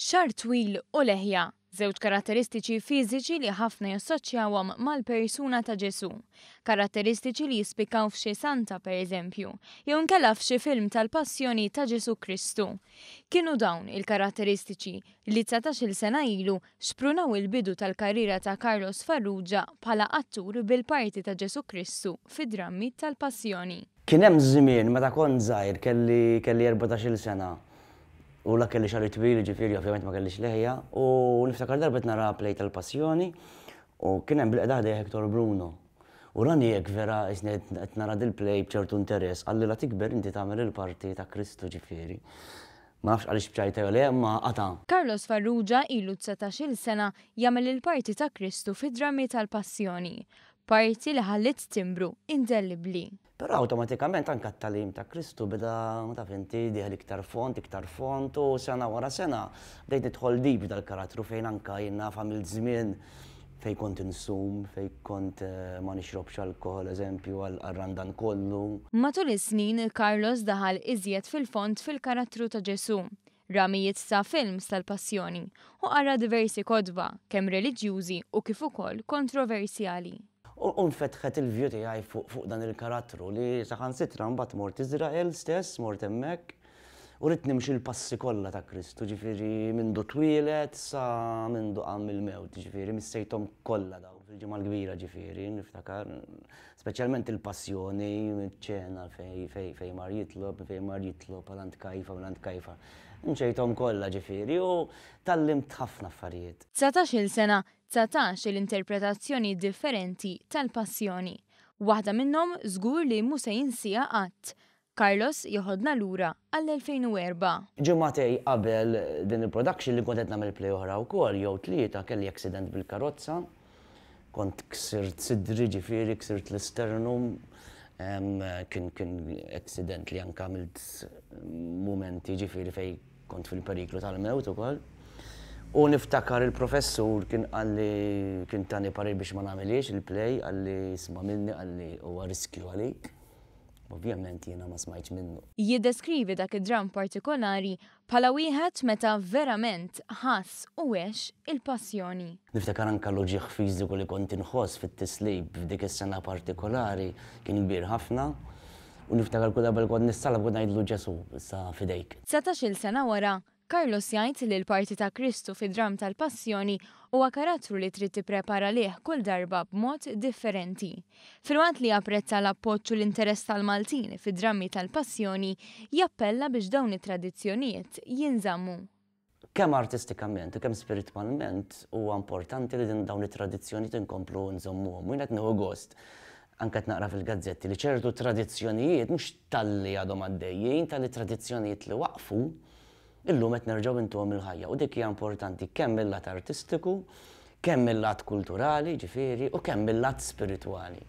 Xar twil u leħja, żewġ karatteristiċi fiżiċi li ħafna jassoċjawhom mal-persuna ta' Ġesu. Karatteristiċi li jispikaw f'xi santa per eżempju, jew nkella f'xi film tal-Passjoni ta' Ġesu Kristu. Kienu dawn il-karatteristiċi li satax-il sena ilu xprunaw il-bidu tal-karriera ta' Carlos Farrugia bħala attur bil-parti ta' Ġesu Kristu fid-drammi tal-Passjoni. Kien hemm żmien meta kont żgħir kelli kelli 14-il sena U la kelli xarri twili ġifiri, ovvijament ma kellix xleħja, u niftakar darbet nara plej tal-passjoni, u kienem bil-qdaħde Hector Bruno. U rani jek vera, isnet nara dil-plej bċertu interes, għalli la tikber inti tamer il-parti ta' Kristu ġifiri. Ma nafx għalix bċajta għalie, ma għata. Carlos Farrugia ilu 19 sena jagħmel il-parti ta' Kristu fi drammi tal-passjoni parti li ħallit timbru indelibli. Però automatikament anka t-talim ta' Kristu bida ta' finti diħel iktar font, iktar font u sena wara sena bdejt nidħol dib dal-karattru fejn anka jenna famil żmien fej kont insum, fej kont eh, ma nixrobx alkohol, eżempju, għal-randan kollu. Matul is-snin, Carlos daħal iżjed fil-font fil-karattru ta' Ġesu. Ramijiet sa' films tal-passjoni u għara diversi kodba, kemm reliġjużi u kif ukoll kontroversjali. Unfetħet il vjuti tiegħi fuq dan il-karattru li saħan sitra mbagħad mort Iżrael stess, mort hemmhekk, U rrit nimxi l-passi kollha ta' Kristu, ġifiri minn du twilet sa minn du għam il-mewt, ġifiri mis-sejtom kollha daw fil-ġimgħa gbira ġifiri, niftakar, speċjalment il-passjoni, ċena fej fej fej mar jitlob, fej mar jitlob, għalant kajfa, għalant kajfa. Nċejtom kollha ġifiri u tal-limt ħafna affarijiet. 19 sena, 19 l-interpretazzjoni differenti tal-passjoni. Waħda minnhom żgur li musa se jinsija qatt Carlos joħodna lura għall-2004. Ġimatej qabel din il-production li kontet namel play oħra u kol, jow tlieta kelli accident bil-karozza, kont ksirt sidri ġifiri, ksirt l-isternum, kien kien accident li għan kamilt momenti ġifiri fej kont fil-periklu tal-mewt u kol. U niftakar il-professur kien għalli kien tani parir biex ma namiliex il-play, għalli sma minni, għalli u għariskju għalik. Ovvjament jiena ma smajt minnu. Jiddeskrivi dak id-dram partikolari bħala wieħed meta verament ħass u wex il-passjoni. Niftakar anka loġieħ fiżiku li kont inħoss fit-tislib f'dik is-sena partikolari kien kbir ħafna u niftakar kull bel-kod nissalab kont ngħidlu ġesu sa fidejk. Setax-il sena wara Carlos jgħid li l-parti ta' Kristu fi dram tal-passjoni huwa karattru li trid tipprepara liħ kull darba b'mod differenti. Filwant li japprezza l appoċu l-interess tal-Maltin fi drammi tal-passjoni, jappella biex dawn it-tradizzjonijiet jinżammu. Kemm artistikament u kemm spiritualment huwa importanti li din dawn it-tradizzjoni tinkomplu nżommuhom u jien qed gost anka naqra fil-gazzetti li ċertu tradizzjonijiet mhux tal-li għadhom għaddejjin tal-li tradizzjonijiet li waqfu illum qed nerġgħu intuhom il-ħajja u dik hija importanti kemm il-lat artistiku, kemm il-lat kulturali, ġifieri, u kemm il-lat spiritwali.